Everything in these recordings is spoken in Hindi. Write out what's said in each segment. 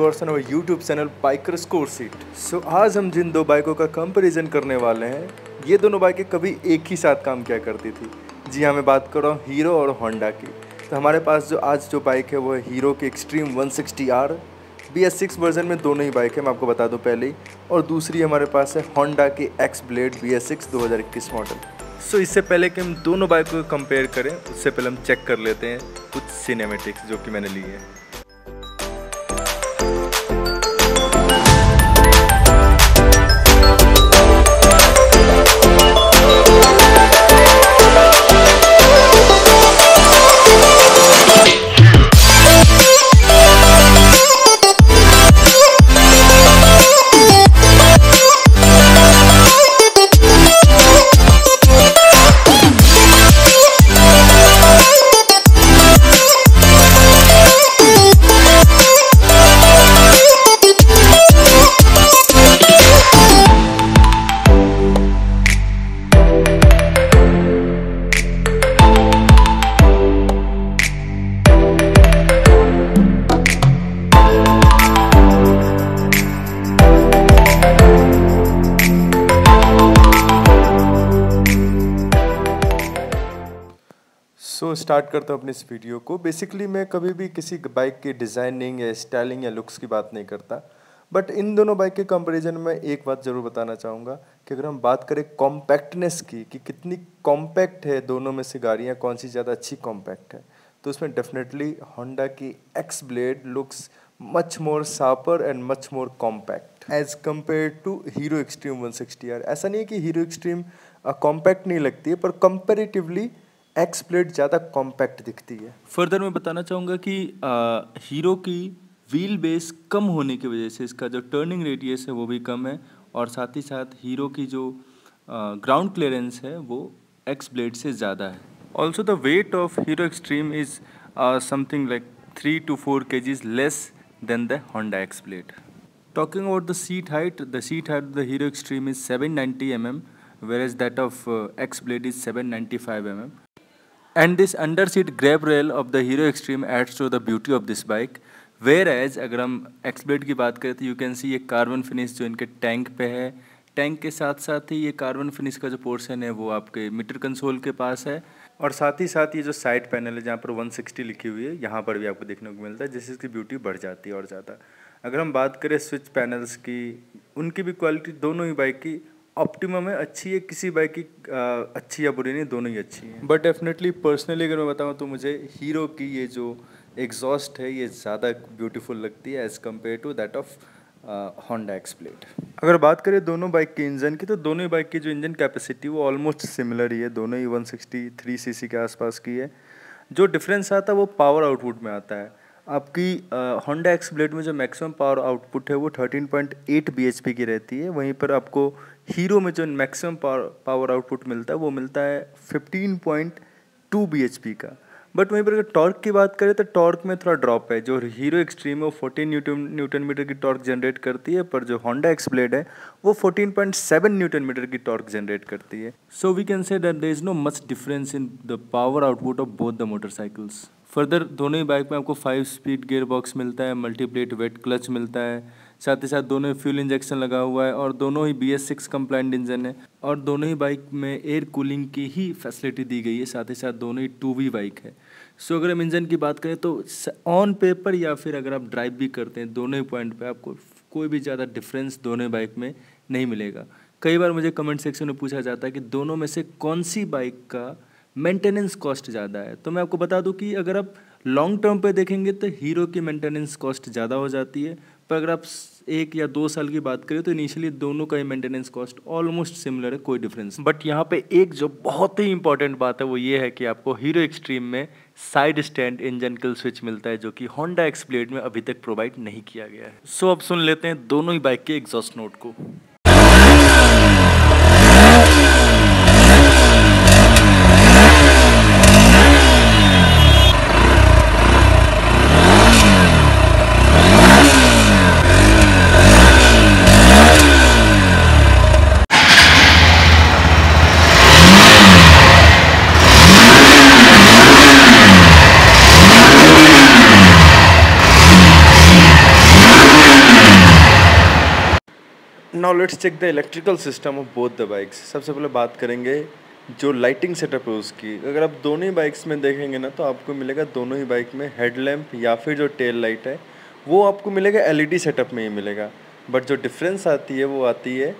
Viewers on our YouTube channel biker score seat so आज हम जिन दो बाइकों का कंपैरिजन करने वाले हैं ये दोनों बाइकें कभी एक ही साथ काम किया करती थी जी हाँ मैं बात कर रहा हूँ हीरो और होंडा की तो हमारे पास जो आज जो बाइक है वो है हीरो की Xtreme one sixty R B S six version में दोनों ही बाइक है मैं आपको बता दूँ पहले ही और दूसरी हमारे पास है होंडा की X blade B S six दो हज़ार इक्कीस मॉडल सो इससे पहले कि हम दोनों बाइकों को कंपेयर करें उससे पहले हम चेक कर लेते हैं कुछ सिनेमेटिक्स जो कि मैंने लिए हैं स्टार्ट करता हूँ अपने इस वीडियो को बेसिकली मैं कभी भी किसी बाइक के डिज़ाइनिंग या स्टाइलिंग या लुक्स की बात नहीं करता बट इन दोनों बाइक के कंपैरिजन में एक बात ज़रूर बताना चाहूँगा कि अगर हम बात करें कॉम्पैक्टनेस की कि कितनी कॉम्पैक्ट है दोनों में से गाड़ियाँ कौन सी ज़्यादा अच्छी कॉम्पैक्ट है तो उसमें डेफिनेटली होंडा की X blade looks much more sharper and much more compact as compare to Hero Xtreme one sixty R ऐसा नहीं है कि हीरो एक्सट्रीम कॉम्पैक्ट नहीं लगती है पर कंपेरेटिवली एक्स प्लेट ज़्यादा कॉम्पैक्ट दिखती है फर्दर मैं बताना चाहूँगा कि आ, हीरो की व्हील बेस कम होने की वजह से इसका जो टर्निंग रेडियस है वो भी कम है और साथ ही साथ हीरो की जो ग्राउंड क्लियरेंस है वो एक्स ब्लेड से ज़्यादा है also the weight of Hero Xtreme is something like three to four K Gs less than the Honda X blade height the seat height the Hero Xtreme is seven ninety M M where is that of X blade is seven ninety five M M And this seat grab rail of the Hero Extreme adds to the beauty of this bike. Whereas अगर हम एक्सब्लेड की बात करें तो यू कैन सी ये कार्बन फिनिश जो इनके टैंक पे है टैंक के साथ साथ ही ये कार्बन फिनिश का जो पोर्शन है वो आपके मीटर कंसोल के पास है और साथ ही साथ ये जो साइड पैनल है जहाँ पर 160 लिखी हुई है यहाँ पर भी आपको देखने को मिलता है जिससे इसकी ब्यूटी बढ़ जाती है और ज़्यादा अगर हम बात करें स्विच पैनल्स की उनकी भी क्वालिटी दोनों ही बाइक की ऑप्टिमम है अच्छी है किसी बाइक की अच्छी या बुरी नहीं दोनों ही अच्छी है बट डेफिनेटली पर्सनली अगर मैं बताऊँ तो मुझे हीरो की ये जो एग्जॉस्ट है ये ज़्यादा ब्यूटीफुल लगती है as compare to that of Honda X blade अगर बात करें दोनों बाइक के इंजन की तो दोनों ही बाइक की जो इंजन कैपेसिटी वो ऑलमोस्ट सिमिलर ही है दोनों ही one sixty three C C के आसपास की है जो डिफरेंस आता है वो पावर आउटपुट में आता है आपकी होंडा एक्सब्लेड में जो मैक्सिमम पावर आउटपुट है वो 13.8 पी की रहती है वहीं पर आपको हीरो में जो मैक्सिमम पावर पावर आउटपुट मिलता है वो मिलता है 15.2 पी का बट वहीं पर अगर टॉर्क की बात करें तो टॉर्क में थोड़ा ड्रॉप है जो हीरो एक्सट्रीम है वो फोर्टीन न्यूटन न्यूटन मीटर की टॉर्क जनरेट करती है पर जो होंडा एक्सब्लेड है वो 14.7 न्यूटन मीटर की टॉर्क जनरेट करती है so we can say that there is no much difference in the power output of both the motorcycles further दोनों ही बाइक में आपको फाइव स्पीड गियर बॉक्स मिलता है मल्टीप्लेट वेट क्लच मिलता है साथ ही साथ दोनों ही फ्यूल इंजेक्शन लगा हुआ है और दोनों ही B S six compliant engine है और दोनों ही बाइक में एयर कूलिंग की ही फैसिलिटी दी गई है साथ ही साथ दोनों ही टू वी बाइक है सो अगर हम इंजन की बात करें तो ऑन पेपर या फिर अगर आप ड्राइव भी करते हैं दोनों ही पॉइंट पर आपको कोई भी ज़्यादा डिफरेंस दोनों बाइक में नहीं मिलेगा कई बार मुझे कमेंट सेक्शन में पूछा जाता है कि दोनों में से कौन सी बाइक का मेंटेनेंस कॉस्ट ज़्यादा है तो मैं आपको बता दूं कि अगर आप लॉन्ग टर्म पे देखेंगे तो हीरो की मेंटेनेंस कॉस्ट ज़्यादा हो जाती है पर अगर आप एक या दो साल की बात करें तो इनिशियली दोनों का ही मेंटेनेंस कॉस्ट ऑलमोस्ट सिमिलर है कोई डिफरेंस बट यहाँ पे एक जो बहुत ही इंपॉर्टेंट बात है वो ये है कि आपको हीरो एक्सट्रीम में side stand engine kill switch मिलता है जो कि होंडा एक्सप्लेड में अभी तक प्रोवाइड नहीं किया गया है सो so, अब सुन लेते हैं दोनों ही बाइक के एग्जॉस्ट नोट को now let's check the electrical system of both the bikes सबसे पहले बात करेंगे जो लाइटिंग सेटअप है उसकी अगर आप दोनों ही बाइक्स में देखेंगे ना तो आपको मिलेगा दोनों ही बाइक में हेडलैम्प या फिर जो टेल लाइट है वो आपको मिलेगा डी सेटअप में ही मिलेगा बट जो डिफरेंस आती है वो आती है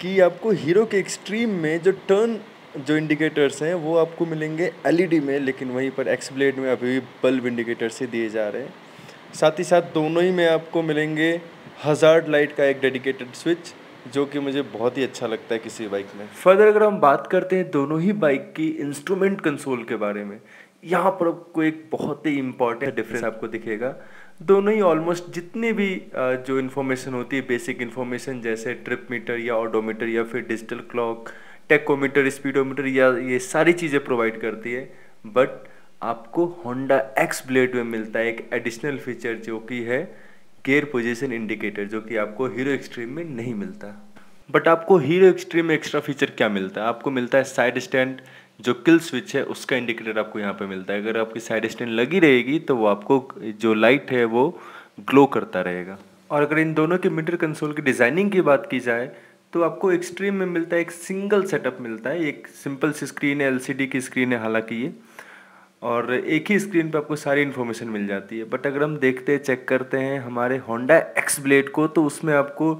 कि आपको हीरो के एक्सट्रीम में जो टर्न जो इंडिकेटर्स हैं वो आपको मिलेंगे डी में लेकिन वहीं पर एक्स ब्लेड में अभी भी बल्ब इंडिकेटर्स ही दिए जा रहे हैं साथ ही साथ दोनों ही में आपको मिलेंगे हज़ार्ड लाइट का एक डेडिकेटेड स्विच जो कि मुझे बहुत ही अच्छा लगता है किसी बाइक में फर्दर अगर हम बात करते हैं दोनों ही बाइक की इंस्ट्रूमेंट कंसोल के बारे में यहाँ पर आपको एक बहुत ही इम्पॉर्टेंट डिफरेंस आपको दिखेगा दोनों ही ऑलमोस्ट जितने भी जो इन्फॉर्मेशन होती है बेसिक इन्फॉर्मेशन जैसे ट्रिप मीटर या ऑडोमीटर या फिर डिजिटल क्लॉक टेकोमीटर स्पीडोमीटर या ये सारी चीज़ें प्रोवाइड करती है बट आपको होंडा एक्स ब्लेड में मिलता है एक एडिशनल फीचर जो कि है केयर पोजीशन इंडिकेटर जो कि आपको हीरो एक्सट्रीम में नहीं मिलता बट आपको हीरो एक्सट्रीम में एक्स्ट्रा फीचर क्या मिलता है आपको मिलता है साइड स्टैंड जो किल स्विच है उसका इंडिकेटर आपको यहाँ पे मिलता है अगर आपकी साइड स्टैंड लगी रहेगी तो वो आपको जो लाइट है वो ग्लो करता रहेगा और अगर इन दोनों के मीटर कंसोल की डिज़ाइनिंग की बात की जाए तो आपको एक्सट्रीम में मिलता है एक सिंगल सेटअप मिलता है एक सिंपल सी स्क्रीन है एलसीडी की स्क्रीन है हालांकि ये और एक ही स्क्रीन पे आपको सारी इन्फॉर्मेशन मिल जाती है बट अगर हम देखते चेक करते हैं हमारे होंडा एक्स ब्लेड को तो उसमें आपको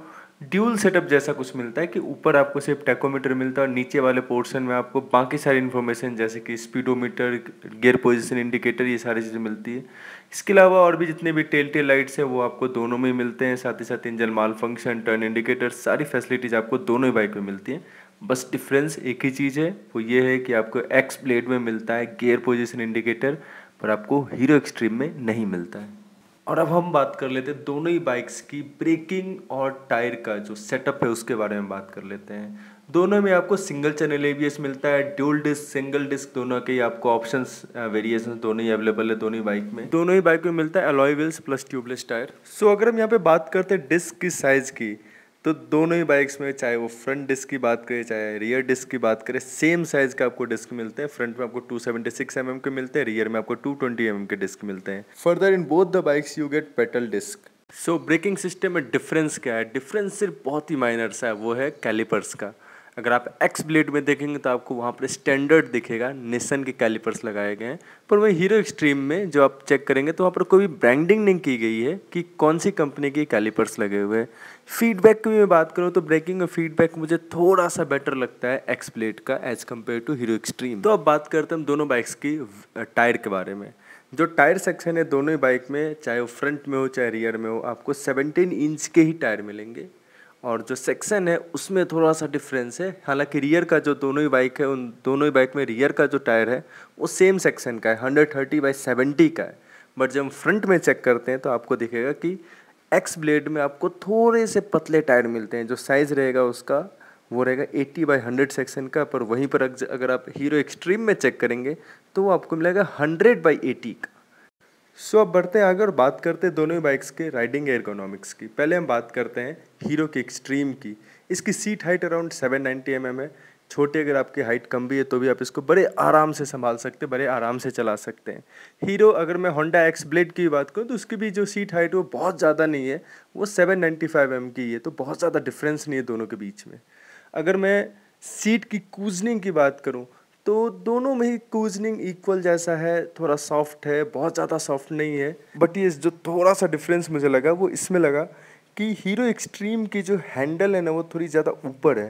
ड्यूल सेटअप जैसा कुछ मिलता है कि ऊपर आपको सिर्फ टैकोमीटर मिलता है और नीचे वाले पोर्शन में आपको बाकी सारी इन्फॉर्मेशन जैसे कि स्पीडोमीटर गियर पोजिशन इंडिकेटर ये सारी चीज़ें मिलती है इसके अलावा और भी जितने भी टेल टेल लाइट्स हैं वो आपको दोनों में ही मिलते हैं साथ ही साथ engine malfunction turn indicator सारी फैसिलिटीज़ आपको दोनों ही बाइक में मिलती हैं बस डिफरेंस एक ही चीज़ है वो ये है कि आपको एक्स ब्लेड में मिलता है गेयर पोजिशन इंडिकेटर पर आपको हीरो एक्सट्रीम में नहीं मिलता है और अब हम बात कर लेते हैं दोनों ही बाइक्स की ब्रेकिंग और टायर का जो सेटअप है उसके बारे में बात कर लेते हैं दोनों में आपको सिंगल चैनल ए मिलता है ड्यूल डिस्क सिंगल डिस्क दोनों के ही आपको ऑप्शन वेरिएशन दोनों ही अवेलेबल है दोनों ही बाइक में दोनों ही बाइक में मिलता है alloy wheels plus tubeless tyre so अगर हम यहाँ पे बात करते हैं डिस्क की साइज़ की तो दोनों ही बाइक्स में चाहे वो फ्रंट डिस्क की बात करें चाहे रियर डिस्क की बात करें सेम साइज़ के आपको डिस्क मिलते हैं फ्रंट में आपको 276 सेवेंटी mm के मिलते हैं रियर में आपको 220 ट्वेंटी mm के डिस्क मिलते हैं further in both the bikes you get petal disc so braking system में डिफरेंस क्या है डिफरेंस सिर्फ बहुत ही माइनर सा है वो है कैलिपर्स का अगर आप एक्स ब्लेड में देखेंगे तो आपको वहाँ पर स्टैंडर्ड दिखेगा निसन के कैलिपर्स लगाए गए हैं पर वही हीरो एक्सट्रीम में जो आप चेक करेंगे तो वहाँ पर कोई ब्रांडिंग नहीं की गई है कि कौन सी कंपनी के कैलिपर्स लगे हुए हैं फीडबैक की मैं बात करूँ तो ब्रेकिंग और फीडबैक मुझे थोड़ा सा बेटर लगता है एक्सप्लेट का as compare to Hero Xtreme तो अब बात करते हैं हम दोनों बाइक्स की टायर के बारे में जो टायर सेक्शन है दोनों ही बाइक में चाहे वो फ्रंट में हो चाहे रियर में हो आपको 17 इंच के ही टायर मिलेंगे और जो सेक्शन है उसमें थोड़ा सा डिफरेंस है हालांकि रियर का जो दोनों ही बाइक है उन दोनों ही बाइक में रियर का जो टायर है वो सेम सेक्शन का है हंड्रेड थर्टी बाई सेवेंटी का है बट जब हम फ्रंट में चेक करते हैं तो आपको दिखेगा कि एक्स ब्लेड में आपको थोड़े से पतले टायर मिलते हैं जो साइज़ रहेगा उसका वो रहेगा 80 बाई 100 सेक्शन का पर वहीं पर अगर आप हीरो एक्सट्रीम में चेक करेंगे तो वो आपको मिलेगा 100 बाई 80 का सो so, अब बढ़ते हैं आगे और बात करते हैं दोनों ही बाइक्स के राइडिंग एयरकोनॉमिक्स की पहले हम बात करते हैं हीरो की एक्सट्रीम की इसकी seat height around 790 M M है छोटे अगर आपकी हाइट कम भी है तो भी आप इसको बड़े आराम से संभाल सकते हैं बड़े आराम से चला सकते हैं हीरो अगर मैं होंडा एक्स ब्लेड की बात करूँ तो उसकी भी जो सीट हाइट वो बहुत ज़्यादा नहीं है वो सेवन नाइन्टी फाइव एम की है तो बहुत ज़्यादा डिफरेंस नहीं है दोनों के बीच में अगर मैं सीट की कूजनिंग की बात करूँ तो दोनों में ही कूजनिंग इक्वल जैसा है थोड़ा सॉफ्ट है बहुत ज़्यादा सॉफ्ट नहीं है बट ये जो थोड़ा सा डिफरेंस मुझे लगा वो इसमें लगा कि हीरो एक्सट्रीम की जो हैंडल है ना वो थोड़ी ज़्यादा ऊपर है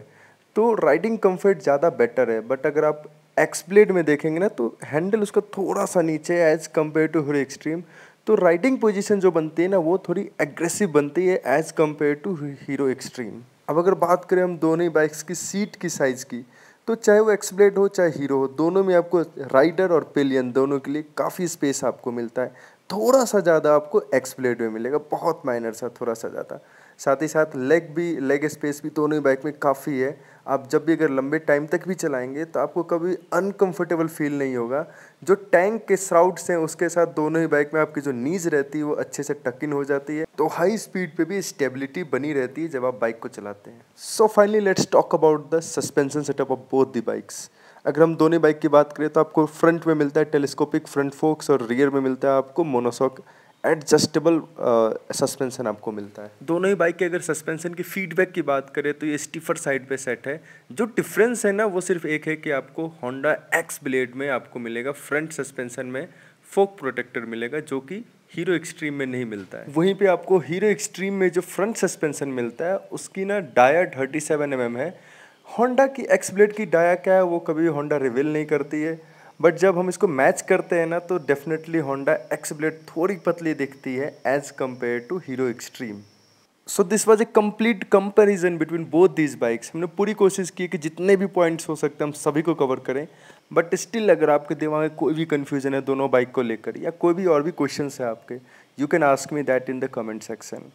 तो राइडिंग कंफर्ट ज़्यादा बेटर है बट अगर आप एक्सप्लेड में देखेंगे ना तो हैंडल उसका थोड़ा सा नीचे है as compare to Hero Xtreme तो राइडिंग पोजीशन जो बनती है ना वो थोड़ी एग्रेसिव बनती है as compare to Hero Xtreme अब अगर बात करें हम दोनों ही बाइक्स की सीट की साइज़ की तो चाहे वो एक्सप्लेड हो चाहे हीरो हो दोनों में आपको राइडर और पेलियन दोनों के लिए काफ़ी स्पेस आपको मिलता है थोड़ा सा ज़्यादा आपको एक्सप्लेड में मिलेगा बहुत माइनर सा थोड़ा सा ज़्यादा साथ ही साथ लेग भी लेग स्पेस भी दोनों ही बाइक में काफ़ी है आप जब भी अगर लंबे टाइम तक भी चलाएंगे तो आपको कभी अनकंफर्टेबल फील नहीं होगा जो टैंक के स्राउट्स हैं उसके साथ दोनों ही बाइक में आपकी जो नीज रहती है वो अच्छे से टकिन हो जाती है तो हाई स्पीड पे भी स्टेबिलिटी बनी रहती है जब आप बाइक को चलाते हैं so finally let's talk about the suspension setup of both the bikes अगर हम दोनों बाइक की बात करें तो आपको फ्रंट में मिलता है टेलीस्कोपिक फ्रंट फोक्स और रियर में मिलता है आपको मोनोसॉक एडजस्टेबल सस्पेंसन uh, आपको मिलता है दोनों ही बाइक के अगर सस्पेंसन की फीडबैक की बात करें तो ये स्टीफर साइड पे सेट है जो डिफरेंस है ना वो सिर्फ एक है कि आपको होंडा एक्स ब्लेड में आपको मिलेगा फ्रंट सस्पेंसन में फोक प्रोटेक्टर मिलेगा जो कि हीरो एक्सट्रीम में नहीं मिलता है वहीं पे आपको हीरो एक्सट्रीम में जो फ्रंट सस्पेंसन मिलता है उसकी ना डाया थर्टी सेवन एम है होंडा की एक्स ब्लेड की डाया क्या है वो कभी होंडा रिवील नहीं करती है बट जब हम इसको मैच करते हैं ना तो डेफिनेटली होंडा एक्स ब्लेड थोड़ी पतली दिखती है as compare to Hero Xtreme so this was a complete comparison between both these bikes हमने पूरी कोशिश की कि जितने भी पॉइंट्स हो सकते हैं हम सभी को कवर करें बट स्टिल अगर आपके दिमाग में कोई भी कन्फ्यूजन है दोनों बाइक को लेकर या कोई भी और भी क्वेश्चन है आपके you can ask me that in the comment section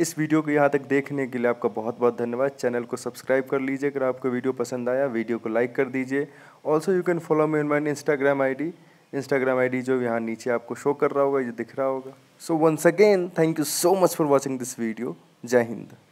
इस वीडियो को यहाँ तक देखने के लिए आपका बहुत बहुत धन्यवाद चैनल को सब्सक्राइब कर लीजिए अगर आपको वीडियो पसंद आया वीडियो को लाइक कर दीजिए also you can follow me on mine Instagram I D Instagram I D जो यहाँ नीचे आपको शो कर रहा होगा ये दिख रहा होगा so once again thank you so much for watching this video जय हिंद